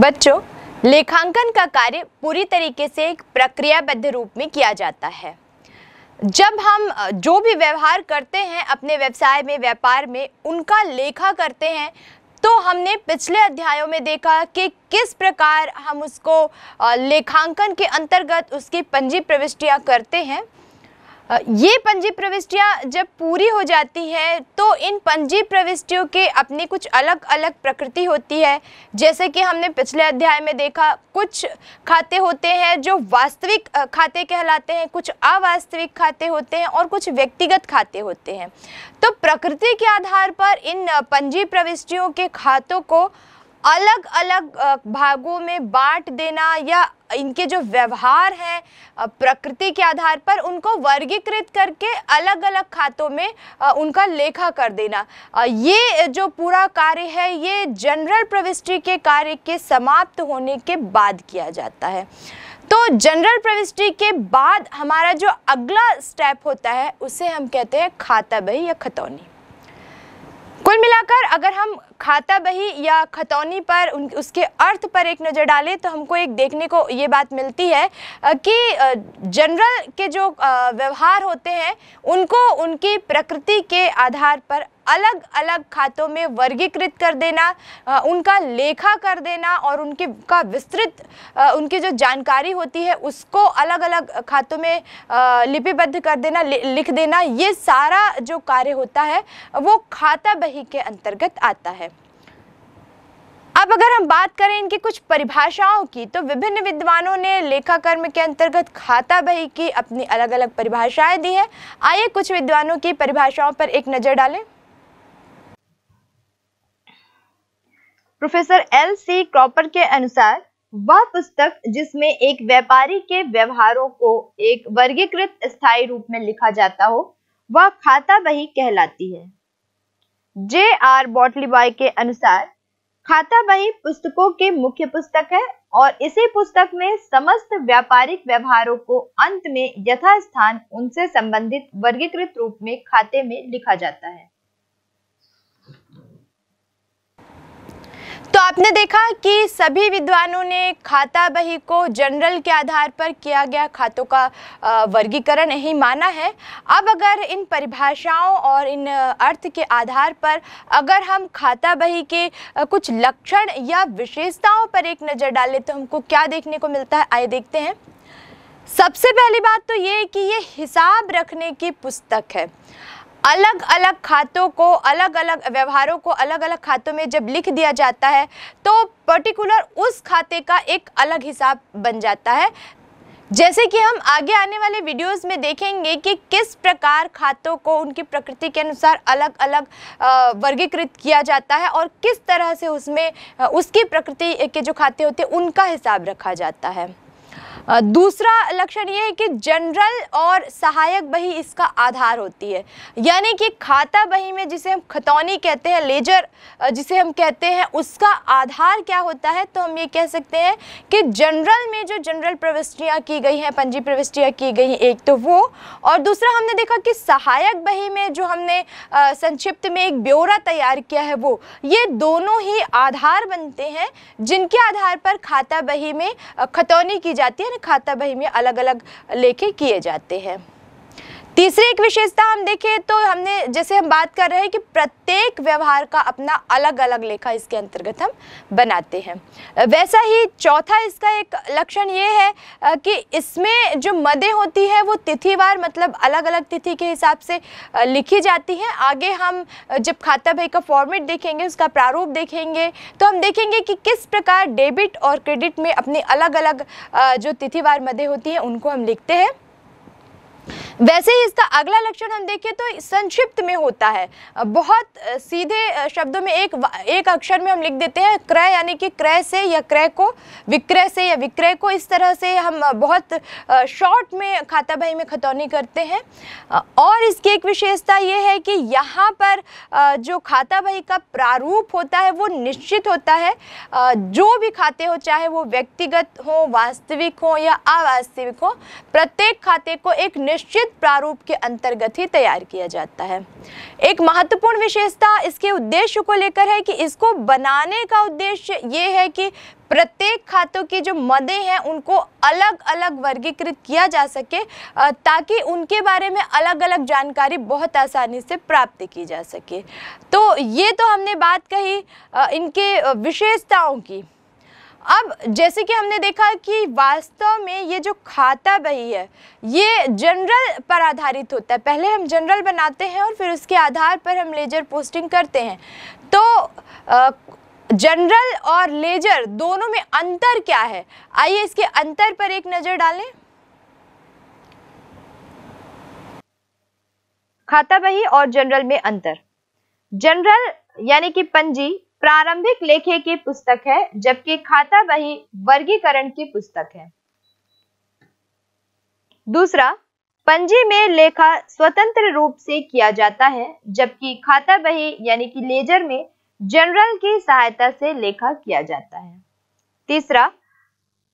बच्चों लेखांकन का कार्य पूरी तरीके से एक प्रक्रियाबद्ध रूप में किया जाता है जब हम जो भी व्यवहार करते हैं अपने व्यवसाय में व्यापार में उनका लेखा करते हैं तो हमने पिछले अध्यायों में देखा कि किस प्रकार हम उसको लेखांकन के अंतर्गत उसकी पंजी प्रविष्टियाँ करते हैं ये पंजी प्रविष्टियाँ जब पूरी हो जाती हैं तो इन पंजी प्रविष्टियों के अपनी कुछ अलग अलग प्रकृति होती है जैसे कि हमने पिछले अध्याय में देखा कुछ खाते होते हैं जो वास्तविक खाते कहलाते हैं कुछ अवास्तविक खाते होते हैं और कुछ व्यक्तिगत खाते होते हैं तो प्रकृति के आधार पर इन पंजी प्रविष्टियों के खातों को अलग अलग भागों में बांट देना या इनके जो व्यवहार हैं प्रकृति के आधार पर उनको वर्गीकृत करके अलग अलग खातों में उनका लेखा कर देना ये जो पूरा कार्य है ये जनरल प्रविष्टि के कार्य के समाप्त होने के बाद किया जाता है तो जनरल प्रविष्टि के बाद हमारा जो अगला स्टेप होता है उसे हम कहते हैं खाता बही या खतौनी कुल मिलाकर अगर हम खाता बही या खतौनी पर उन उसके अर्थ पर एक नज़र डालें तो हमको एक देखने को ये बात मिलती है कि जनरल के जो व्यवहार होते हैं उनको उनकी प्रकृति के आधार पर अलग अलग खातों में वर्गीकृत कर देना उनका लेखा कर देना और उनके का विस्तृत उनकी जो जानकारी होती है उसको अलग अलग खातों में लिपिबद्ध कर देना लिख देना ये सारा जो कार्य होता है वो खाता बही के अंतर्गत आता है अब अगर हम बात करें इनकी कुछ परिभाषाओं की तो विभिन्न विद्वानों ने लेखा कर्म के अंतर्गत खाता बही की अपनी अलग अलग परिभाषाएं दी है आइए कुछ विद्वानों की परिभाषाओं पर एक नज़र डालें प्रोफेसर एल सी क्रॉपर के अनुसार वह पुस्तक जिसमें एक व्यापारी के व्यवहारों को एक वर्गीकृत स्थायी रूप में लिखा जाता हो वह खाता बही कहलाती है जे आर बॉय के अनुसार खाता बही पुस्तकों के मुख्य पुस्तक है और इसी पुस्तक में समस्त व्यापारिक व्यवहारों को अंत में यथास्थान उनसे संबंधित वर्गीकृत रूप में खाते में लिखा जाता है तो आपने देखा कि सभी विद्वानों ने खाता बही को जनरल के आधार पर किया गया खातों का वर्गीकरण यही माना है अब अगर इन परिभाषाओं और इन अर्थ के आधार पर अगर हम खाता बही के कुछ लक्षण या विशेषताओं पर एक नज़र डालें तो हमको क्या देखने को मिलता है आइए देखते हैं सबसे पहली बात तो ये कि ये हिसाब रखने की पुस्तक है अलग अलग खातों को अलग अलग व्यवहारों को अलग अलग खातों में जब लिख दिया जाता है तो पर्टिकुलर उस खाते का एक अलग हिसाब बन जाता है जैसे कि हम आगे आने वाले वीडियोस में देखेंगे कि किस प्रकार खातों को उनकी प्रकृति के अनुसार अलग अलग वर्गीकृत किया जाता है और किस तरह से उसमें उसकी प्रकृति के जो खाते होते हैं उनका हिसाब रखा जाता है दूसरा लक्षण ये है कि जनरल और सहायक बही इसका आधार होती है यानी कि खाता बही में जिसे हम खतौनी कहते हैं लेजर जिसे हम कहते हैं उसका आधार क्या होता है तो हम ये कह सकते हैं कि जनरल में जो जनरल प्रविष्टियाँ की गई हैं पंजी प्रविष्टियाँ की गई हैं एक तो वो और दूसरा हमने देखा कि सहायक बही में जो हमने संक्षिप्त में एक ब्यौरा तैयार किया है वो ये दोनों ही आधार बनते हैं जिनके आधार पर खाता बही में खतौनी की जाती है खाता बही में अलग अलग लेके किए जाते हैं तीसरी एक विशेषता हम देखें तो हमने जैसे हम बात कर रहे हैं कि प्रत्येक व्यवहार का अपना अलग अलग लेखा इसके अंतर्गत हम बनाते हैं वैसा ही चौथा इसका एक लक्षण ये है कि इसमें जो मदें होती है वो तिथिवार मतलब अलग अलग तिथि के हिसाब से लिखी जाती हैं आगे हम जब खाता भय का फॉर्मेट देखेंगे उसका प्रारूप देखेंगे तो हम देखेंगे कि किस प्रकार डेबिट और क्रेडिट में अपनी अलग अलग जो तिथिवार मदें होती हैं उनको हम लिखते हैं वैसे ही इसका अगला लक्षण हम देखें तो संक्षिप्त में होता है बहुत सीधे शब्दों में एक एक अक्षर में हम लिख देते हैं क्रय यानी कि क्रय से या क्रय को विक्रय से या विक्रय को इस तरह से हम बहुत शॉर्ट में खाता भाई में खतौनी करते हैं और इसकी एक विशेषता ये है कि यहाँ पर जो खाता भाई का प्रारूप होता है वो निश्चित होता है जो भी खाते हो चाहे वो व्यक्तिगत हो वास्तविक हो या अवास्तविक हो प्रत्येक खाते को एक निश्चित निश्चित प्रारूप के अंतर्गत ही तैयार किया जाता है एक महत्वपूर्ण विशेषता इसके उद्देश्य को लेकर है कि इसको बनाने का उद्देश्य ये है कि प्रत्येक खातों की जो मदें हैं उनको अलग अलग वर्गीकृत किया जा सके ताकि उनके बारे में अलग अलग जानकारी बहुत आसानी से प्राप्त की जा सके तो ये तो हमने बात कही इनके विशेषताओं की अब जैसे कि हमने देखा कि वास्तव में ये जो खाता बही है ये जनरल पर आधारित होता है पहले हम जनरल बनाते हैं और फिर उसके आधार पर हम लेजर पोस्टिंग करते हैं तो जनरल और लेजर दोनों में अंतर क्या है आइए इसके अंतर पर एक नज़र डालें खाता बही और जनरल में अंतर जनरल यानी कि पंजी प्रारंभिक लेखे की पुस्तक है जबकि खाता बही वर्गीकरण की पुस्तक है दूसरा पंजी में लेखा स्वतंत्र रूप से किया जाता है जबकि खाता बही यानी कि लेजर में जनरल की सहायता से लेखा किया जाता है तीसरा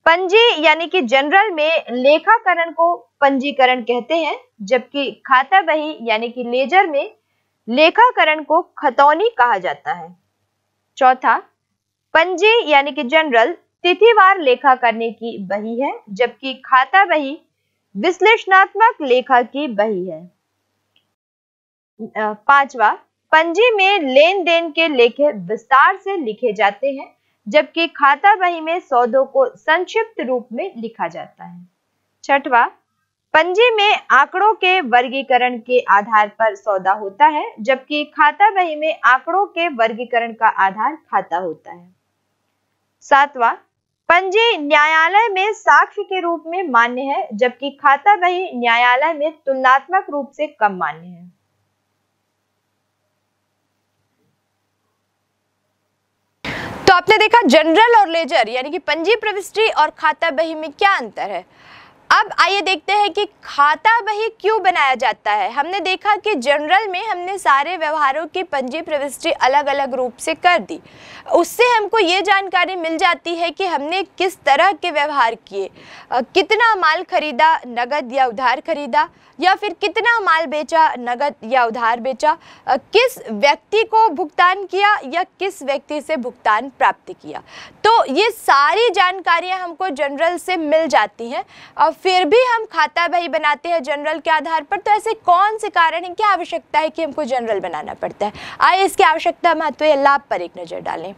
पंजी यानी कि जनरल में लेखाकरण को पंजीकरण कहते हैं जबकि खाता बही यानी कि लेजर में लेखाकरण को खतौनी कहा जाता है चौथा पंजे यानी कि जनरल तिथिवार लेखा करने की बही है जबकि खाता बही विश्लेषणात्मक लेखा की बही है पांचवा पंजे में लेन देन के लेखे विस्तार से लिखे जाते हैं जबकि खाता बही में सौदों को संक्षिप्त रूप में लिखा जाता है छठवा पंजी में आंकड़ों के वर्गीकरण के आधार पर सौदा होता है जबकि खाता बही में आंकड़ों के वर्गीकरण का आधार खाता होता है सातवां पंजी न्यायालय में साक्ष्य के रूप में मान्य है जबकि खाता बही न्यायालय में तुलनात्मक रूप से कम मान्य है तो आपने देखा जनरल और लेजर यानी कि पंजी प्रविष्टि और खाता बही में क्या अंतर है अब आइए देखते हैं कि खाता बही क्यों बनाया जाता है हमने देखा कि जनरल में हमने सारे व्यवहारों की पंजी प्रविष्टि अलग अलग रूप से कर दी उससे हमको ये जानकारी मिल जाती है कि हमने किस तरह के व्यवहार किए कितना माल खरीदा नगद या उधार खरीदा या फिर कितना माल बेचा नगद या उधार बेचा किस व्यक्ति को भुगतान किया या किस व्यक्ति से भुगतान प्राप्त किया तो ये सारी जानकारियाँ हमको जनरल से मिल जाती हैं फिर भी हम खाता बही बनाते हैं जनरल के आधार पर तो ऐसे कौन से कारण हैं क्या आवश्यकता है कि हमको जनरल बनाना पड़ता है आइए इसकी आवश्यकता महत्व लाभ पर एक नज़र डालें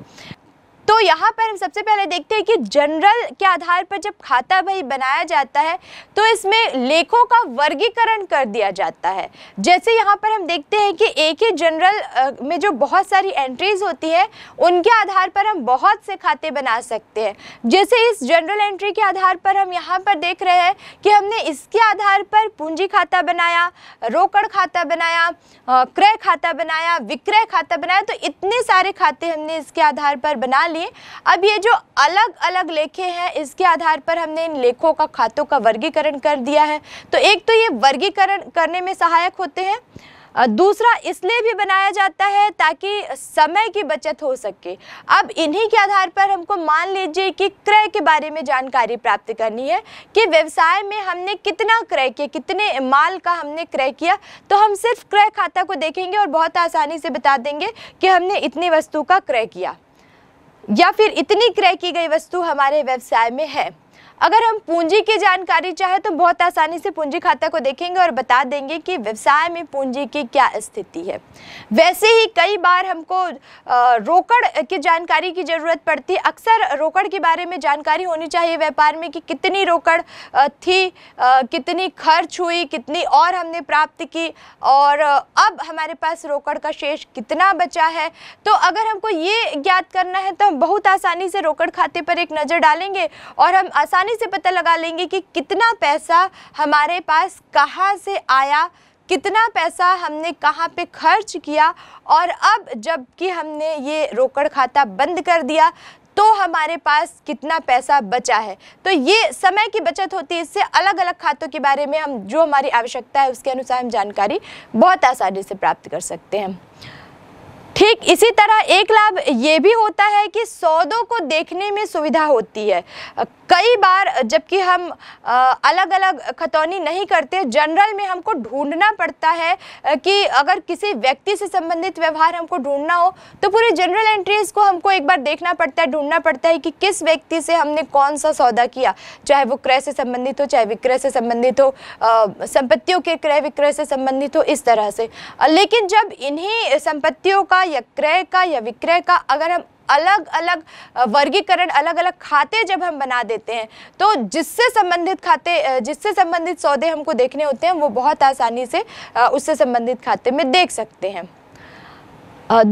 तो यहाँ पर हम सबसे पहले देखते हैं कि जनरल के आधार पर जब खाता भाई बनाया जाता है तो इसमें लेखों का वर्गीकरण कर दिया जाता है जैसे यहाँ पर हम देखते हैं कि एक ही जनरल में जो बहुत सारी एंट्रीज होती है उनके आधार पर हम बहुत से खाते बना सकते हैं जैसे इस जनरल एंट्री के आधार पर हम यहाँ पर देख रहे हैं कि हमने इसके आधार पर पूंजी खाता बनाया रोकड़ खाता बनाया क्रय खाता बनाया विक्रय खाता बनाया तो इतने सारे खाते हमने इसके आधार पर बना लिए अब ये जो अलग अलग लेखे हैं इसके आधार पर हमने इन लेखों का खातों का वर्गीकरण कर दिया है तो एक तो ये वर्गीकरण करने में सहायक होते हैं दूसरा इसलिए भी बनाया जाता है ताकि समय की बचत हो सके अब इन्हीं के आधार पर हमको मान लीजिए कि क्रय के बारे में जानकारी प्राप्त करनी है कि व्यवसाय में हमने कितना क्रय किया कितने माल का हमने क्रय किया तो हम सिर्फ क्रय खाता को देखेंगे और बहुत आसानी से बता देंगे कि हमने इतनी वस्तु का क्रय किया या फिर इतनी क्रय की गई वस्तु हमारे व्यवसाय में है अगर हम पूंजी की जानकारी चाहे तो बहुत आसानी से पूंजी खाता को देखेंगे और बता देंगे कि व्यवसाय में पूंजी की क्या स्थिति है वैसे ही कई बार हमको रोकड़ की जानकारी की ज़रूरत पड़ती है अक्सर रोकड़ के बारे में जानकारी होनी चाहिए व्यापार में कि कितनी रोकड़ थी कितनी खर्च हुई कितनी और हमने प्राप्त की और अब हमारे पास रोकड़ का शेष कितना बचा है तो अगर हमको ये ज्ञात करना है तो हम बहुत आसानी से रोकड़ खाते पर एक नज़र डालेंगे और हम आसान आसानी से पता लगा लेंगे कि कितना पैसा हमारे पास कहाँ से आया कितना पैसा हमने कहाँ पे खर्च किया और अब जबकि हमने ये रोकड़ खाता बंद कर दिया तो हमारे पास कितना पैसा बचा है तो ये समय की बचत होती है इससे अलग अलग खातों के बारे में हम जो हमारी आवश्यकता है उसके अनुसार हम जानकारी बहुत आसानी से प्राप्त कर सकते हैं ठीक इसी तरह एक लाभ ये भी होता है कि सौदों को देखने में सुविधा होती है कई बार जबकि हम अलग अलग खतौनी नहीं करते जनरल में हमको ढूंढना पड़ता है कि अगर किसी व्यक्ति से संबंधित व्यवहार हमको ढूंढना हो तो पूरे जनरल एंट्रीज को हमको एक बार देखना पड़ता है ढूंढना पड़ता है कि किस व्यक्ति से हमने कौन सा सौदा किया चाहे वो क्रय से संबंधित हो चाहे विक्रय से संबंधित हो संपत्तियों के क्रय विक्रय से संबंधित हो इस तरह से लेकिन जब इन्हीं संपत्तियों का या क्रय का या विक्रय का अगर हम अलग अलग वर्गीकरण अलग अलग खाते जब हम बना देते हैं तो जिससे संबंधित खाते जिससे संबंधित सौदे हमको देखने होते हैं वो बहुत आसानी से उससे संबंधित खाते में देख सकते हैं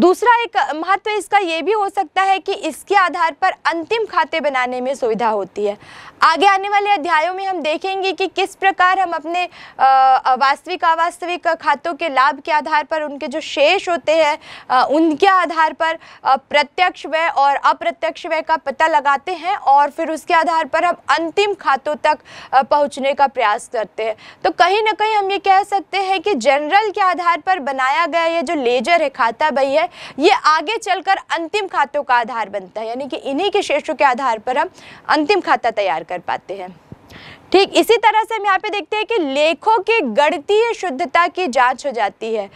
दूसरा एक महत्व इसका ये भी हो सकता है कि इसके आधार पर अंतिम खाते बनाने में सुविधा होती है आगे आने वाले अध्यायों में हम देखेंगे कि किस प्रकार हम अपने वास्तविक अवास्तविक खातों के लाभ के आधार पर उनके जो शेष होते हैं उनके आधार पर प्रत्यक्ष व्यय और अप्रत्यक्ष व्यय का पता लगाते हैं और फिर उसके आधार पर हम अंतिम खातों तक पहुंचने का प्रयास करते हैं तो कहीं ना कहीं हम ये कह सकते हैं कि जनरल के आधार पर बनाया गया ये जो लेजर है खाता बही है ये आगे चलकर अंतिम खातों का आधार बनता है यानी कि इन्हीं के शेषों के आधार पर हम अंतिम खाता तैयार कर कर पाते हैं ठीक इसी तरह से हम यहाँ पे देखते हैं कि लेखों की गणतीय शुद्धता की जांच हो जाती है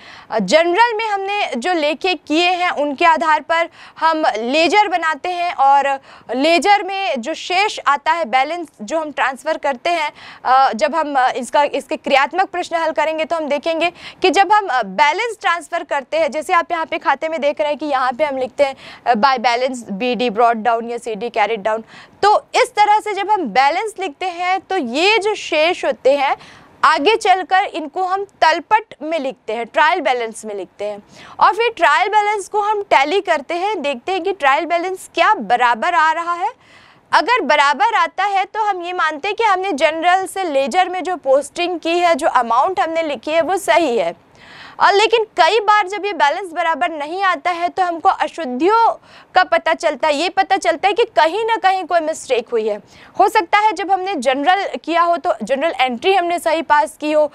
जनरल में हमने जो लेखे किए हैं उनके आधार पर हम लेजर बनाते हैं और लेजर में जो शेष आता है बैलेंस जो हम ट्रांसफ़र करते हैं जब हम इसका इसके क्रियात्मक प्रश्न हल करेंगे तो हम देखेंगे कि जब हम बैलेंस ट्रांसफ़र करते हैं जैसे आप यहाँ पर खाते में देख रहे हैं कि यहाँ पर हम लिखते हैं by balance B D brought down या सी डी कैरिड डाउन तो इस तरह से जब हम बैलेंस लिखते हैं तो ये जो शेष होते हैं आगे चलकर इनको हम तलपट में लिखते हैं ट्रायल बैलेंस में लिखते हैं और फिर ट्रायल बैलेंस को हम टैली करते हैं देखते हैं कि ट्रायल बैलेंस क्या बराबर आ रहा है अगर बराबर आता है तो हम ये मानते हैं कि हमने जनरल से लेजर में जो पोस्टिंग की है जो अमाउंट हमने लिखी है वो सही है और लेकिन कई बार जब ये बैलेंस बराबर नहीं आता है तो हमको अशुद्धियों का पता चलता है ये पता चलता है कि कहीं ना कहीं कोई मिस्टेक हुई है हो सकता है जब हमने जनरल किया हो तो जनरल एंट्री हमने सही पास की हो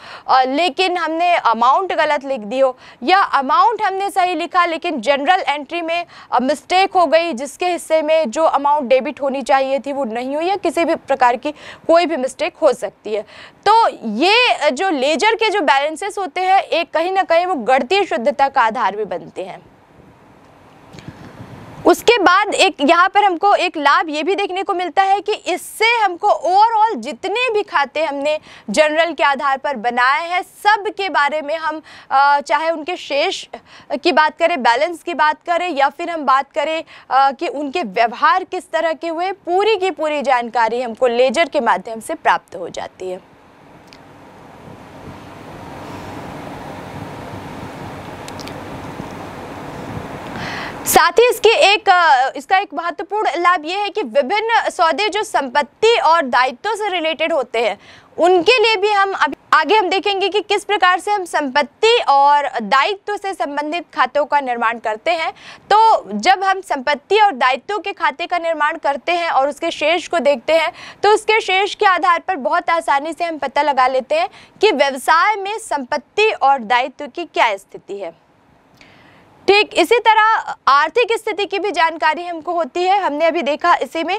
लेकिन हमने अमाउंट गलत लिख दी हो या अमाउंट हमने सही लिखा लेकिन जनरल एंट्री में मिस्टेक हो गई जिसके हिस्से में जो अमाउंट डेबिट होनी चाहिए थी वो नहीं हुई या किसी भी प्रकार की कोई भी मिस्टेक हो सकती है तो ये जो लेजर के जो बैलेंसेस होते हैं एक कहीं ना कहीं वो गणतीय शुद्धता का आधार भी बनते हैं उसके बाद एक यहाँ पर हमको एक लाभ ये भी देखने को मिलता है कि इससे हमको ओवरऑल जितने भी खाते हमने जनरल के आधार पर बनाए हैं सब के बारे में हम चाहे उनके शेष की बात करें बैलेंस की बात करें या फिर हम बात करें कि उनके व्यवहार किस तरह के हुए पूरी की पूरी जानकारी हमको लेजर के माध्यम से प्राप्त हो जाती है साथ ही इसकी एक इसका एक महत्वपूर्ण लाभ ये है कि विभिन्न सौदे जो संपत्ति और दायित्व से रिलेटेड होते हैं उनके लिए भी हम अभी आगे हम देखेंगे कि किस प्रकार से हम संपत्ति और दायित्व से संबंधित खातों का निर्माण करते हैं तो जब हम संपत्ति और दायित्व के खाते का निर्माण करते हैं और उसके शेष को देखते हैं तो उसके शेष के आधार पर बहुत आसानी से हम पता लगा लेते हैं कि व्यवसाय में संपत्ति और दायित्व की क्या स्थिति है ठीक इसी तरह आर्थिक स्थिति की भी जानकारी हमको होती है हमने अभी देखा इसी में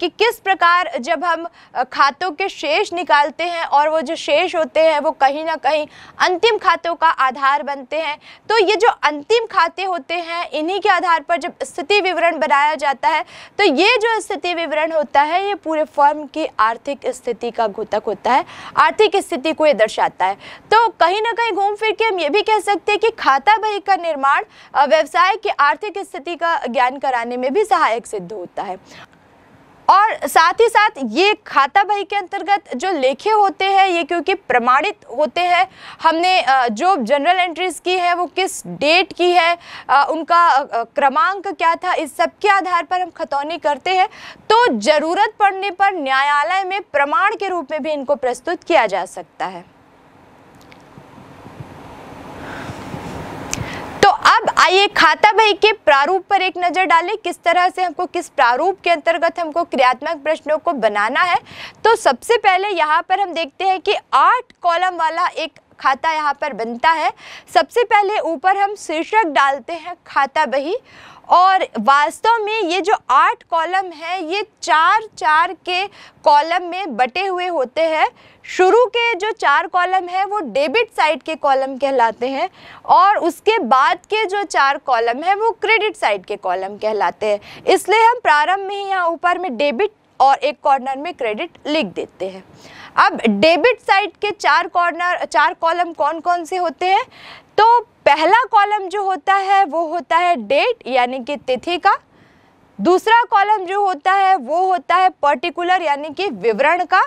कि किस प्रकार जब हम खातों के शेष निकालते हैं और वो जो शेष होते हैं वो कहीं ना कहीं अंतिम खातों का आधार बनते हैं तो ये जो अंतिम खाते होते हैं इन्हीं के आधार पर जब स्थिति विवरण बनाया जाता है तो ये जो स्थिति विवरण होता है ये पूरे फर्म की आर्थिक स्थिति का घोतक होता है आर्थिक स्थिति को ये दर्शाता है तो कहीं ना कहीं घूम फिर के हम ये भी कह सकते हैं कि खाता बही का निर्माण व्यवसाय की आर्थिक स्थिति का ज्ञान कराने में भी सहायक सिद्ध होता है और साथ ही साथ ये खाता बही के अंतर्गत जो लेखे होते हैं ये क्योंकि प्रमाणित होते हैं हमने जो जनरल एंट्रीज की है वो किस डेट की है उनका क्रमांक क्या था इस सब के आधार पर हम खतौनी करते हैं तो ज़रूरत पड़ने पर न्यायालय में प्रमाण के रूप में भी इनको प्रस्तुत किया जा सकता है अब आइए खाता बही के प्रारूप पर एक नज़र डालें किस तरह से हमको किस प्रारूप के अंतर्गत हमको क्रियात्मक प्रश्नों को बनाना है तो सबसे पहले यहाँ पर हम देखते हैं कि आठ कॉलम वाला एक खाता यहाँ पर बनता है सबसे पहले ऊपर हम शीर्षक डालते हैं खाता बही और वास्तव में ये जो आठ कॉलम है ये चार चार के कॉलम में बटे हुए होते हैं शुरू के जो चार कॉलम है वो डेबिट साइड के कॉलम कहलाते हैं और उसके बाद के जो चार कॉलम है वो क्रेडिट साइड के कॉलम कहलाते हैं इसलिए हम प्रारंभ में ही यहाँ ऊपर में डेबिट और एक कॉर्नर में क्रेडिट लिख देते हैं अब डेबिट साइड के चार कॉर्नर चार कॉलम कौन कौन से होते हैं तो पहला कॉलम जो होता है वो होता है डेट यानी कि तिथि का दूसरा कॉलम जो होता है वो होता है पर्टिकुलर यानी कि विवरण का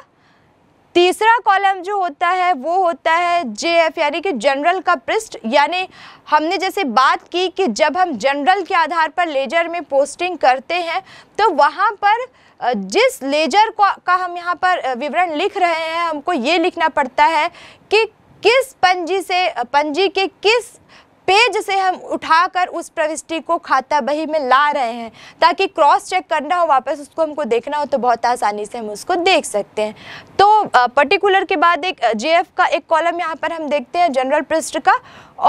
तीसरा कॉलम जो होता है वो होता है जे एफ यानी कि जनरल का पृष्ठ यानी हमने जैसे बात की कि जब हम जनरल के आधार पर लेजर में पोस्टिंग करते हैं तो वहाँ पर जिस लेजर का हम यहाँ पर विवरण लिख रहे हैं हमको ये लिखना पड़ता है कि किस पंजी से पंजी के किस पेज से हम उठाकर उस प्रविष्टि को खाता बही में ला रहे हैं ताकि क्रॉस चेक करना हो वापस उसको हमको देखना हो तो बहुत आसानी से हम उसको देख सकते हैं तो पर्टिकुलर के बाद एक जे का एक कॉलम यहाँ पर हम देखते हैं जनरल पृष्ठ का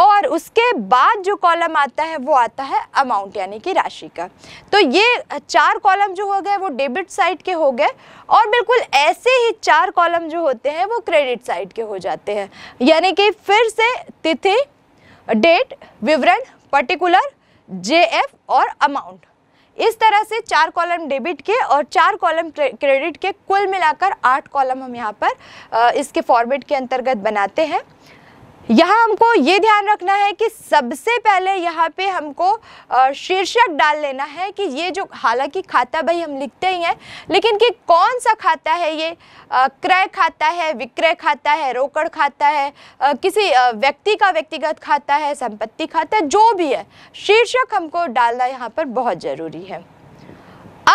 और उसके बाद जो कॉलम आता है वो आता है अमाउंट यानी कि राशि का तो ये चार कॉलम जो हो गए वो डेबिट साइड के हो गए और बिल्कुल ऐसे ही चार कॉलम जो होते हैं वो क्रेडिट साइड के हो जाते हैं यानी कि फिर से तिथि डेट विवरण पर्टिकुलर जे एफ और अमाउंट इस तरह से चार कॉलम डेबिट के और चार कॉलम क्रेडिट के कुल मिलाकर आठ कॉलम हम यहाँ पर इसके फॉर्मेट के अंतर्गत बनाते हैं यहाँ हमको ये ध्यान रखना है कि सबसे पहले यहाँ पे हमको शीर्षक डाल लेना है कि ये जो हालांकि खाता भाई हम लिखते ही हैं लेकिन कि कौन सा खाता है ये क्रय खाता है विक्रय खाता है रोकड़ खाता है किसी व्यक्ति का व्यक्तिगत खाता है संपत्ति खाता है जो भी है शीर्षक हमको डालना यहाँ पर बहुत ज़रूरी है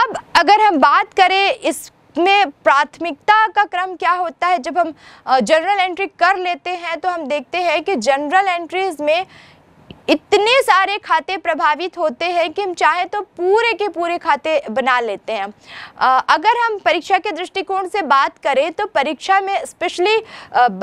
अब अगर हम बात करें इस में प्राथमिकता का क्रम क्या होता है जब हम जनरल एंट्री कर लेते हैं तो हम देखते हैं कि जनरल एंट्रीज़ में इतने सारे खाते प्रभावित होते हैं कि हम चाहें तो पूरे के पूरे खाते बना लेते हैं आ, अगर हम परीक्षा के दृष्टिकोण से बात करें तो परीक्षा में स्पेशली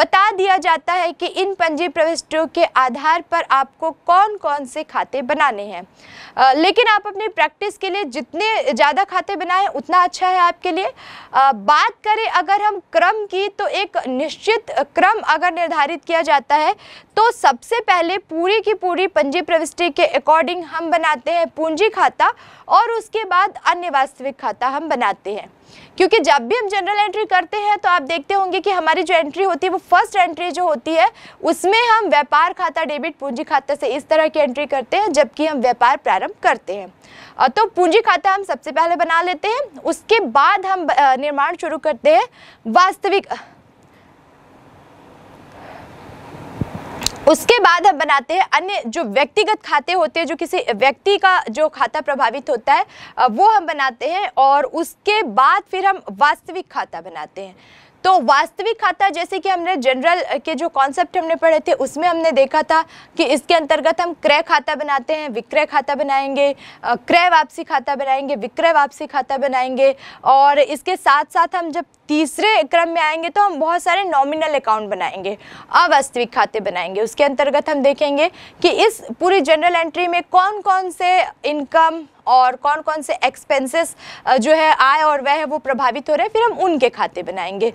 बता दिया जाता है कि इन पंजी प्रविष्टियों के आधार पर आपको कौन कौन से खाते बनाने हैं लेकिन आप अपनी प्रैक्टिस के लिए जितने ज़्यादा खाते बनाएं उतना अच्छा है आपके लिए आ, बात करें अगर हम क्रम की तो एक निश्चित क्रम अगर निर्धारित किया जाता है तो सबसे पहले पूरी की पूरी की पंजी प्रविष्टि के अकॉर्डिंग हम बनाते हैं पूंजी खाता और उसके बाद अन्य वास्तविक खाता हम बनाते हैं क्योंकि जब भी हम जनरल एंट्री करते हैं तो आप देखते होंगे कि हमारी जो एंट्री होती है वो फर्स्ट एंट्री जो होती है उसमें हम व्यापार खाता डेबिट पूंजी खाता से इस तरह की एंट्री करते हैं जबकि हम व्यापार प्रारंभ करते हैं तो पूंजी खाता हम सबसे पहले बना लेते हैं उसके बाद हम निर्माण शुरू करते हैं वास्तविक उसके बाद हम बनाते हैं अन्य जो व्यक्तिगत खाते होते हैं जो किसी व्यक्ति का जो खाता प्रभावित होता है वो हम बनाते हैं और उसके बाद फिर हम वास्तविक खाता बनाते हैं तो वास्तविक खाता जैसे कि हमने जनरल के जो कॉन्सेप्ट हमने पढ़े थे उसमें हमने देखा था कि इसके अंतर्गत हम क्रय खाता बनाते हैं विक्रय खाता बनाएंगे क्रय वापसी खाता बनाएंगे विक्रय वापसी खाता बनाएंगे और इसके साथ साथ हम जब तीसरे क्रम में आएंगे तो हम बहुत सारे नॉमिनल अकाउंट बनाएंगे अवास्तविक खाते बनाएंगे उसके अंतर्गत हम देखेंगे कि इस पूरी जनरल एंट्री में कौन कौन से इनकम और कौन कौन से एक्सपेंसेस जो है आय और वह है वो प्रभावित हो रहे हैं फिर हम उनके खाते बनाएंगे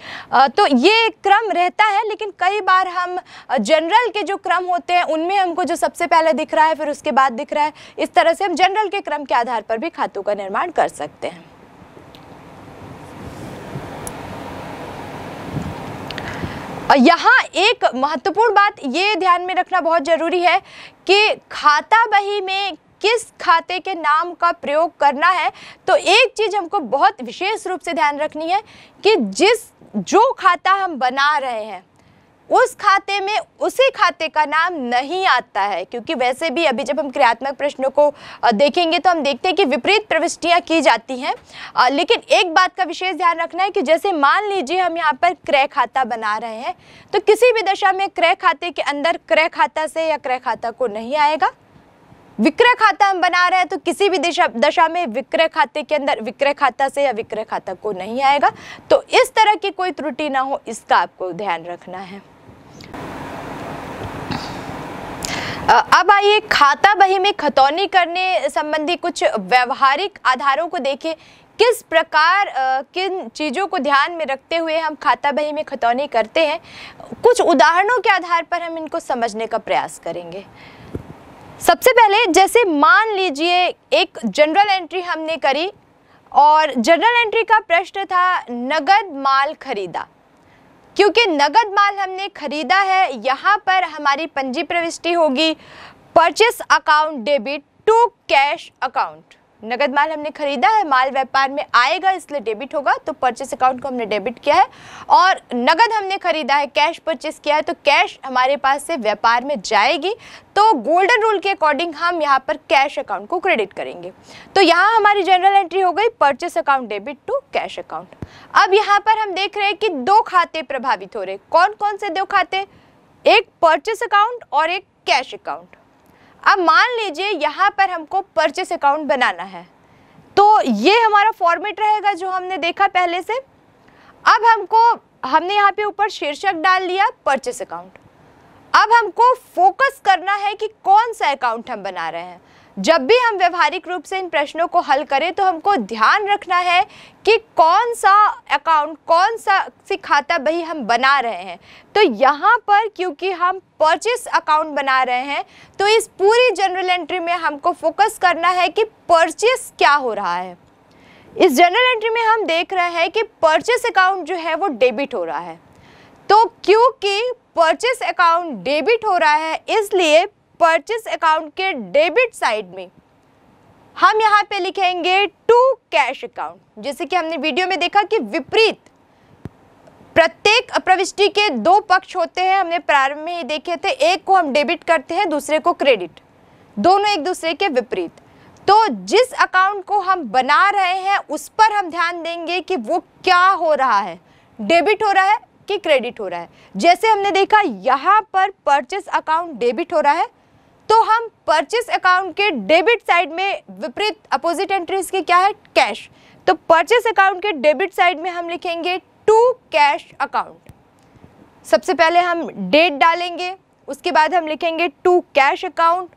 तो ये क्रम रहता है लेकिन कई बार हम जनरल के जो क्रम होते हैं उनमें हमको जो सबसे पहले दिख रहा है फिर उसके बाद दिख रहा है इस तरह से हम जनरल के क्रम के आधार पर भी खातों का निर्माण कर सकते हैं यहाँ एक महत्वपूर्ण बात ये ध्यान में रखना बहुत ज़रूरी है कि खाता बही में किस खाते के नाम का प्रयोग करना है तो एक चीज़ हमको बहुत विशेष रूप से ध्यान रखनी है कि जिस जो खाता हम बना रहे हैं उस खाते में उसी खाते का नाम नहीं आता है क्योंकि वैसे भी अभी जब हम क्रियात्मक प्रश्नों को देखेंगे तो हम देखते हैं कि विपरीत प्रविष्टियां की जाती हैं लेकिन एक बात का विशेष ध्यान रखना है कि जैसे मान लीजिए हम यहाँ पर क्रय खाता बना रहे हैं तो किसी भी दशा में क्रय खाते के अंदर क्रय खाता से या क्रय खाता को नहीं आएगा विक्रय खाता हम बना रहे हैं तो किसी भी दिशा दशा में विक्रय खाते के अंदर विक्रय खाता से या विक्रय खाता को नहीं आएगा तो इस तरह की कोई त्रुटि ना हो इसका आपको ध्यान रखना है अब आइए खाता बही में खतौनी करने संबंधी कुछ व्यवहारिक आधारों को देखें किस प्रकार किन चीज़ों को ध्यान में रखते हुए हम खाता बही में खतौनी करते हैं कुछ उदाहरणों के आधार पर हम इनको समझने का प्रयास करेंगे सबसे पहले जैसे मान लीजिए एक जनरल एंट्री हमने करी और जनरल एंट्री का प्रश्न था नगद माल खरीदा क्योंकि नगद माल हमने खरीदा है यहाँ पर हमारी पंजी प्रविष्टि होगी purchase account debit to cash account नगद माल हमने खरीदा है माल व्यापार में आएगा इसलिए डेबिट होगा तो परचेस अकाउंट को हमने डेबिट किया है और नगद हमने खरीदा है कैश परचेस किया है तो कैश हमारे पास से व्यापार में जाएगी तो गोल्डन रूल के अकॉर्डिंग हम यहाँ पर कैश अकाउंट को क्रेडिट करेंगे तो यहाँ हमारी जनरल एंट्री हो गई purchase account debit to cash account अब यहाँ पर हम देख रहे हैं कि दो खाते प्रभावित हो रहे कौन कौन से दो खाते एक परचेस अकाउंट और एक कैश अकाउंट अब मान लीजिए यहाँ पर हमको परचेस अकाउंट बनाना है तो ये हमारा फॉर्मेट रहेगा जो हमने देखा पहले से अब हमको हमने यहाँ पे ऊपर शीर्षक डाल लिया परचेस अकाउंट अब हमको फोकस करना है कि कौन सा अकाउंट हम बना रहे हैं जब भी हम व्यवहारिक रूप से इन प्रश्नों को हल करें तो हमको ध्यान रखना है कि कौन सा अकाउंट कौन सा सी खाता बही हम बना रहे हैं तो यहाँ पर क्योंकि हम परचेस अकाउंट बना रहे हैं तो इस पूरी जनरल एंट्री में हमको फोकस करना है कि परचेस क्या हो रहा है इस जनरल एंट्री में हम देख रहे हैं कि परचेस अकाउंट जो है वो डेबिट हो रहा है तो क्योंकि परचेस अकाउंट डेबिट हो रहा है इसलिए परचेस अकाउंट के डेबिट साइड में हम यहाँ पे लिखेंगे टू कैश अकाउंट जैसे कि हमने वीडियो में देखा कि विपरीत प्रत्येक प्रविष्टि के दो पक्ष होते हैं हमने प्रारंभ में ही देखे थे एक को हम डेबिट करते हैं दूसरे को क्रेडिट दोनों एक दूसरे के विपरीत तो जिस अकाउंट को हम बना रहे हैं उस पर हम ध्यान देंगे कि वो क्या हो रहा है डेबिट हो रहा है कि क्रेडिट हो रहा है जैसे हमने देखा यहाँ पर परचेस अकाउंट डेबिट हो रहा है तो हम परचेस अकाउंट के डेबिट साइड में विपरीत अपोजिट एंट्रीज की क्या है कैश तो परचेस अकाउंट के डेबिट साइड में हम लिखेंगे टू कैश अकाउंट सबसे पहले हम डेट डालेंगे उसके बाद हम लिखेंगे टू कैश अकाउंट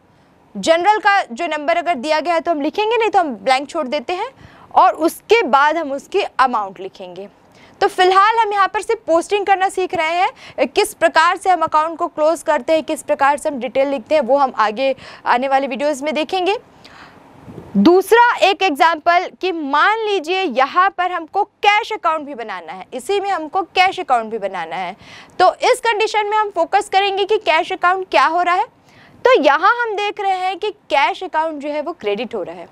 जनरल का जो नंबर अगर दिया गया है तो हम लिखेंगे नहीं तो हम ब्लैंक छोड़ देते हैं और उसके बाद हम उसकी अमाउंट लिखेंगे तो फिलहाल हम यहाँ पर सिर्फ पोस्टिंग करना सीख रहे हैं किस प्रकार से हम अकाउंट को क्लोज करते हैं किस प्रकार से हम डिटेल लिखते हैं वो हम आगे आने वाले वीडियोज़ में देखेंगे दूसरा एक एग्जाम्पल कि मान लीजिए यहाँ पर हमको कैश अकाउंट भी बनाना है इसी में हमको कैश अकाउंट भी बनाना है तो इस कंडीशन में हम फोकस करेंगे कि कैश अकाउंट क्या हो रहा है तो यहाँ हम देख रहे हैं कि कैश अकाउंट जो है वो क्रेडिट हो रहा है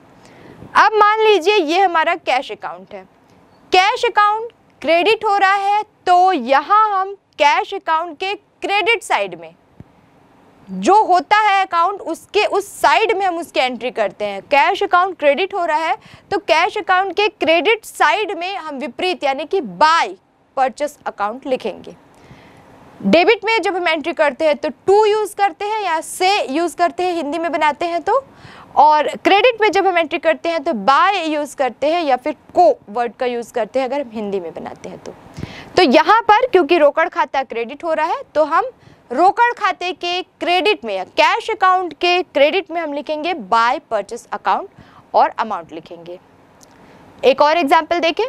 अब मान लीजिए ये हमारा कैश अकाउंट है कैश अकाउंट क्रेडिट हो रहा है तो यहाँ हम कैश अकाउंट के क्रेडिट साइड में जो होता है अकाउंट उसके उस साइड में हम उसकी एंट्री करते हैं कैश अकाउंट क्रेडिट हो रहा है तो कैश अकाउंट के क्रेडिट साइड में हम विपरीत यानी कि बाय परचेस अकाउंट लिखेंगे डेबिट में जब हम एंट्री करते हैं तो टू यूज़ करते हैं या से यूज़ करते हैं हिंदी में बनाते हैं तो और क्रेडिट में जब हम एंट्री करते हैं तो बाय यूज़ करते हैं या फिर को वर्ड का यूज़ करते हैं अगर हम हिंदी में बनाते हैं तो तो यहाँ पर क्योंकि रोकड़ खाता क्रेडिट हो रहा है तो हम रोकड़ खाते के क्रेडिट में या कैश अकाउंट के क्रेडिट में हम लिखेंगे बाय परचेस अकाउंट और अमाउंट लिखेंगे एक और एग्जाम्पल देखें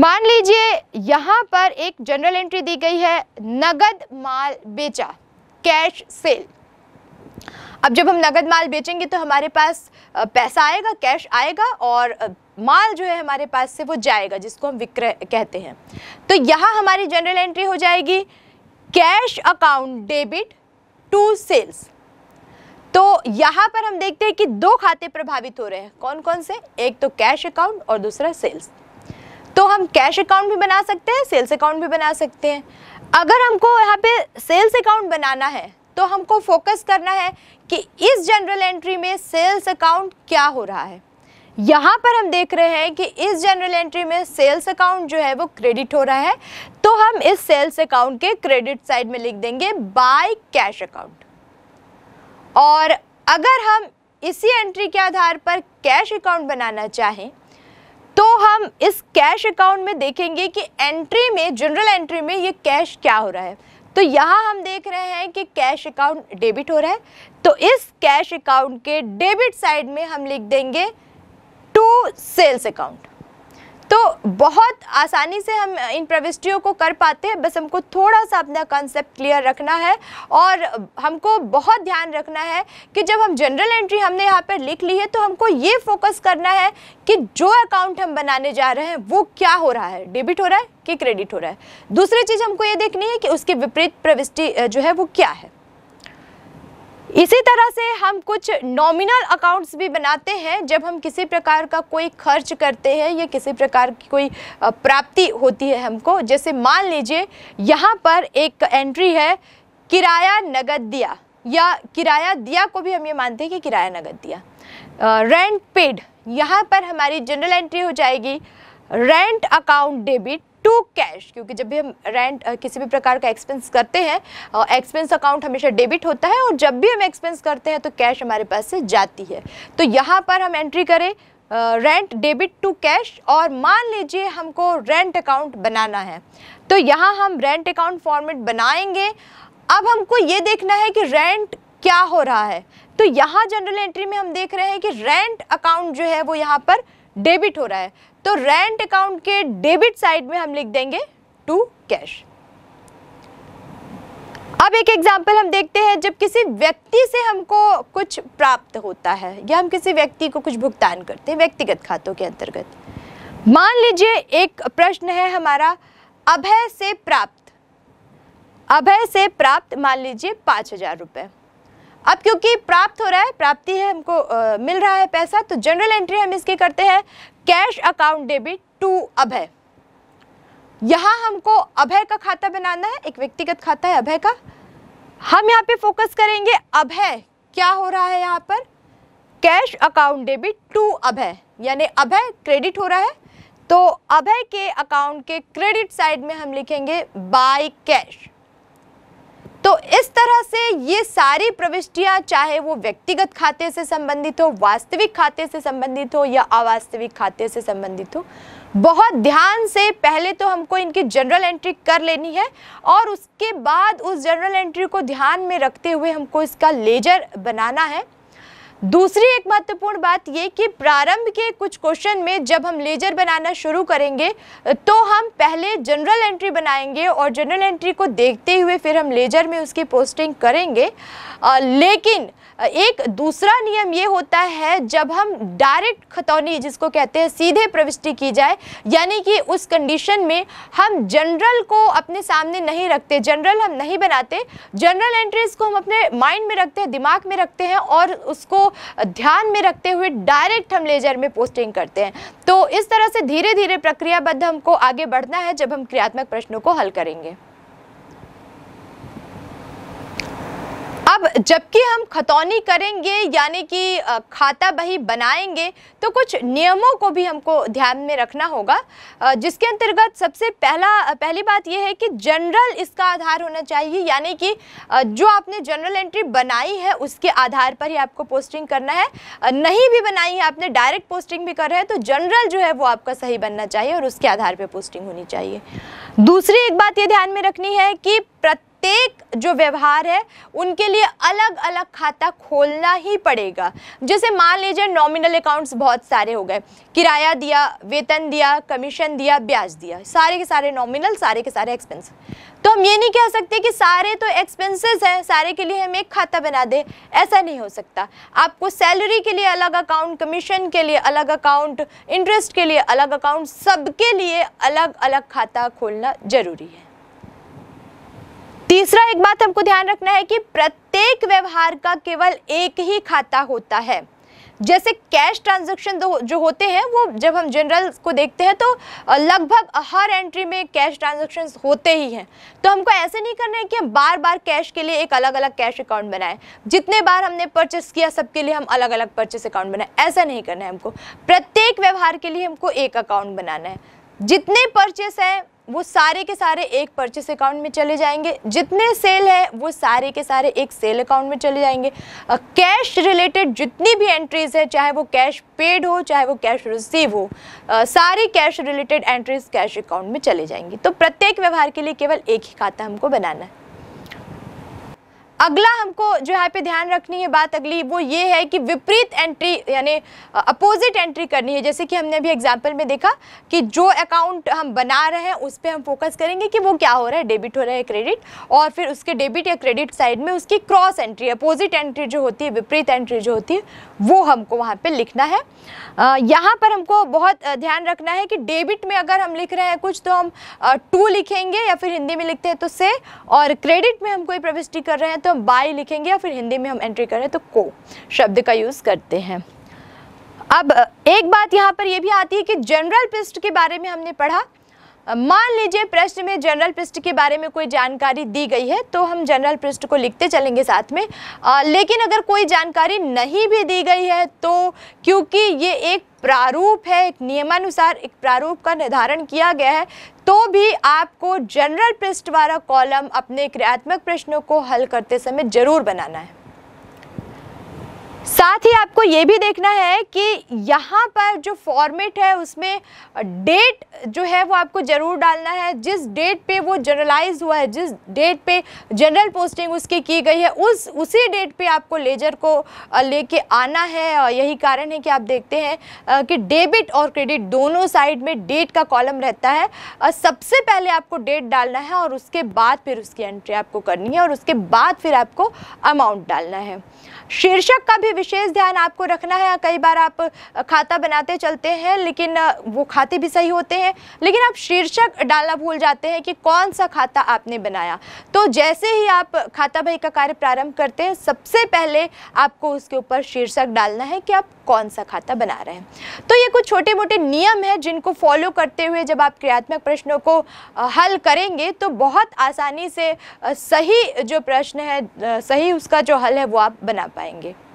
मान लीजिए यहाँ पर एक जनरल एंट्री दी गई है नगद माल बेचा कैश सेल अब जब हम नगद माल बेचेंगे तो हमारे पास पैसा आएगा कैश आएगा और माल जो है हमारे पास से वो जाएगा जिसको हम विक्रय कहते हैं तो यहाँ हमारी जनरल एंट्री हो जाएगी cash account debit to sales तो यहाँ पर हम देखते हैं कि दो खाते प्रभावित हो रहे हैं कौन कौन से एक तो कैश अकाउंट और दूसरा सेल्स तो हम कैश अकाउंट भी बना सकते हैं सेल्स अकाउंट भी बना सकते हैं अगर हमको यहाँ पे सेल्स अकाउंट बनाना है तो हमको फोकस करना है कि इस जनरल एंट्री में सेल्स अकाउंट क्या हो रहा है यहाँ पर हम देख रहे हैं कि इस जनरल एंट्री में सेल्स अकाउंट जो है वो क्रेडिट हो रहा है तो हम इस सेल्स अकाउंट के क्रेडिट साइड में लिख देंगे बाय कैश अकाउंट और अगर हम इसी एंट्री के आधार पर कैश अकाउंट बनाना चाहें तो हम इस कैश अकाउंट में देखेंगे कि एंट्री में जनरल एंट्री में ये कैश क्या हो रहा है तो यहाँ हम देख रहे हैं कि कैश अकाउंट डेबिट हो रहा है तो इस कैश अकाउंट के डेबिट साइड में हम लिख देंगे टू सेल्स अकाउंट तो बहुत आसानी से हम इन प्रविष्टियों को कर पाते हैं बस हमको थोड़ा सा अपना कॉन्सेप्ट क्लियर रखना है और हमको बहुत ध्यान रखना है कि जब हम जनरल एंट्री हमने यहाँ पर लिख ली है तो हमको ये फोकस करना है कि जो अकाउंट हम बनाने जा रहे हैं वो क्या हो रहा है डेबिट हो रहा है कि क्रेडिट हो रहा है दूसरी चीज़ हमको ये देखनी है कि उसकी विपरीत प्रविष्टि जो है वो क्या है इसी तरह से हम कुछ नॉमिनल अकाउंट्स भी बनाते हैं जब हम किसी प्रकार का कोई खर्च करते हैं या किसी प्रकार की कोई प्राप्ति होती है हमको जैसे मान लीजिए यहाँ पर एक एंट्री है किराया नगद दिया या किराया दिया को भी हम ये मानते हैं कि किराया नगद दिया रेंट पेड यहाँ पर हमारी जनरल एंट्री हो जाएगी rent account debit to cash क्योंकि जब भी हम रेंट किसी भी प्रकार का एक्सपेंस करते हैं एक्सपेंस अकाउंट हमेशा डेबिट होता है और जब भी हम एक्सपेंस करते हैं तो कैश हमारे पास से जाती है तो यहाँ पर हम एंट्री करें रेंट डेबिट टू कैश और मान लीजिए हमको रेंट अकाउंट बनाना है तो यहाँ हम रेंट अकाउंट फॉर्मेट बनाएंगे अब हमको ये देखना है कि रेंट क्या हो रहा है तो यहाँ जनरल एंट्री में हम देख रहे हैं कि रेंट अकाउंट जो है वो यहाँ पर डेबिट हो रहा है तो रेंट अकाउंट के डेबिट साइड में हम लिख देंगे टू कैश अब एक एग्जाम्पल हम देखते हैं जब किसी व्यक्ति से हमको कुछ प्राप्त होता है या हम किसी व्यक्ति को कुछ भुगतान करते हैं व्यक्तिगत खातों के अंतर्गत मान लीजिए एक प्रश्न है हमारा अभय से प्राप्त अभय से प्राप्त मान लीजिए पाँच हजार रुपये अब क्योंकि प्राप्त हो रहा है प्राप्ति है हमको आ, मिल रहा है पैसा तो जनरल एंट्री हम इसकी करते हैं cash account debit to Abhay यहाँ हमको अभय का खाता बनाना है एक व्यक्तिगत खाता है अभय का हम यहाँ पे फोकस करेंगे अभय क्या हो रहा है यहाँ पर cash account debit to Abhay यानी अभय क्रेडिट हो रहा है तो अभय के अकाउंट के क्रेडिट साइड में हम लिखेंगे बाय कैश तो इस तरह से ये सारी प्रविष्टियाँ चाहे वो व्यक्तिगत खाते से संबंधित हो वास्तविक खाते से संबंधित हो या अवास्तविक खाते से संबंधित हो बहुत ध्यान से पहले तो हमको इनकी जनरल एंट्री कर लेनी है और उसके बाद उस जनरल एंट्री को ध्यान में रखते हुए हमको इसका लेजर बनाना है दूसरी एक महत्वपूर्ण बात ये कि प्रारंभ के कुछ क्वेश्चन में जब हम लेजर बनाना शुरू करेंगे तो हम पहले जनरल एंट्री बनाएंगे और जनरल एंट्री को देखते हुए फिर हम लेजर में उसकी पोस्टिंग करेंगे आ, लेकिन एक दूसरा नियम ये होता है जब हम डायरेक्ट खतौनी जिसको कहते हैं सीधे प्रविष्टि की जाए यानी कि उस कंडीशन में हम जनरल को अपने सामने नहीं रखते जनरल हम नहीं बनाते जनरल एंट्रीज को हम अपने माइंड में रखते हैं दिमाग में रखते हैं और उसको ध्यान में रखते हुए डायरेक्ट हम लेजर में पोस्टिंग करते हैं तो इस तरह से धीरे धीरे प्रक्रियाबद्ध हमको आगे बढ़ना है जब हम क्रियात्मक प्रश्नों को हल करेंगे अब जबकि हम खतौनी करेंगे यानी कि खाता बही बनाएंगे तो कुछ नियमों को भी हमको ध्यान में रखना होगा जिसके अंतर्गत सबसे पहला पहली बात यह है कि जनरल इसका आधार होना चाहिए यानी कि जो आपने जनरल एंट्री बनाई है उसके आधार पर ही आपको पोस्टिंग करना है नहीं भी बनाई है आपने डायरेक्ट पोस्टिंग भी कर रहे हैं तो जनरल जो है वो आपका सही बनना चाहिए और उसके आधार पर पोस्टिंग होनी चाहिए दूसरी एक बात ये ध्यान में रखनी है कि प्रत्येक प्रत्येक जो व्यवहार है उनके लिए अलग अलग खाता खोलना ही पड़ेगा जैसे मान लीजिए नॉमिनल अकाउंट्स बहुत सारे हो गए किराया दिया वेतन दिया कमीशन दिया ब्याज दिया सारे के सारे नॉमिनल सारे के सारे एक्सपेंस तो हम ये नहीं कह सकते कि सारे तो एक्सपेंसेस हैं सारे के लिए हम एक खाता बना दें ऐसा नहीं हो सकता आपको सैलरी के लिए अलग अकाउंट कमीशन के लिए अलग अकाउंट इंटरेस्ट के लिए अलग अकाउंट सबके लिए अलग अलग खाता खोलना ज़रूरी है तीसरा एक बात हमको ध्यान रखना है कि प्रत्येक व्यवहार का केवल एक ही खाता होता है जैसे कैश ट्रांजैक्शन जो होते हैं वो जब हम जनरल को देखते हैं तो लगभग हर एंट्री में कैश ट्रांजैक्शंस होते ही हैं तो हमको ऐसे नहीं करना है कि हम बार बार कैश के लिए एक अलग अलग कैश अकाउंट बनाएं जितने बार हमने परचेस किया सबके लिए हम अलग अलग परचेस अकाउंट बनाएं ऐसा नहीं करना है हमको प्रत्येक व्यवहार के लिए हमको एक अकाउंट बनाना है जितने परचेस हैं वो सारे के सारे एक परचेस अकाउंट में चले जाएंगे जितने सेल है वो सारे के सारे एक सेल अकाउंट में चले जाएंगे कैश रिलेटेड जितनी भी एंट्रीज़ है चाहे वो कैश पेड हो चाहे वो कैश रिसीव हो सारे सारी cash related entries cash account में चले जाएंगी तो प्रत्येक व्यवहार के लिए केवल एक ही खाता हमको बनाना है अगला हमको जो यहाँ पे ध्यान रखनी है बात अगली वो ये है कि विपरीत एंट्री यानी अपोजिट एंट्री करनी है जैसे कि हमने अभी एग्जांपल में देखा कि जो अकाउंट हम बना रहे हैं उस पर हम फोकस करेंगे कि वो क्या हो रहा है डेबिट हो रहा है क्रेडिट और फिर उसके डेबिट या क्रेडिट साइड में उसकी क्रॉस एंट्री अपोजिट एंट्री जो होती है विपरीत एंट्री जो होती है वो हमको वहाँ पर लिखना है यहाँ पर हमको बहुत ध्यान रखना है कि डेबिट में अगर हम लिख रहे हैं कुछ तो हम टू लिखेंगे या फिर हिंदी में लिखते हैं तो से और क्रेडिट में हम कोई प्रविष्टि कर रहे हैं तो तो हम बाई लिखेंगे या फिर हिंदी में हम एंट्री करें तो को शब्द का यूज़ करते हैं अब एक बात यहाँ पर यह भी आती है कि जनरल पिस्ट के बारे में हमने पढ़ा मान लीजिए प्रश्न में जनरल पृष्ठ के बारे में कोई जानकारी दी गई है तो हम जनरल पृष्ठ को लिखते चलेंगे साथ में आ, लेकिन अगर कोई जानकारी नहीं भी दी गई है तो क्योंकि ये एक प्रारूप है एक नियमानुसार एक प्रारूप का निर्धारण किया गया है तो भी आपको जनरल पृष्ठ वाला कॉलम अपने क्रियात्मक प्रश्नों को हल करते समय ज़रूर बनाना है साथ ही आपको ये भी देखना है कि यहाँ पर जो फॉर्मेट है उसमें डेट जो है वो आपको ज़रूर डालना है जिस डेट पे वो जनरलाइज हुआ है जिस डेट पे जनरल पोस्टिंग उसकी की गई है उस उसी डेट पे आपको लेजर को लेके आना है और यही कारण है कि आप देखते हैं कि डेबिट और क्रेडिट दोनों साइड में डेट का कॉलम रहता है सबसे पहले आपको डेट डालना है और उसके बाद फिर उसकी एंट्री आपको करनी है और उसके बाद फिर आपको अमाउंट डालना है शीर्षक का भी विशेष ध्यान आपको रखना है कई बार आप खाता बनाते चलते हैं लेकिन वो खाते भी सही होते हैं लेकिन आप शीर्षक डालना भूल जाते हैं कि कौन सा खाता आपने बनाया तो जैसे ही आप खाता भाई का कार्य प्रारंभ करते हैं सबसे पहले आपको उसके ऊपर शीर्षक डालना है कि आप कौन सा खाता बना रहे हैं तो ये कुछ छोटे मोटे नियम हैं जिनको फॉलो करते हुए जब आप क्रियात्मक प्रश्नों को हल करेंगे तो बहुत आसानी से सही जो प्रश्न है सही उसका जो हल है वो आप बना पाएंगे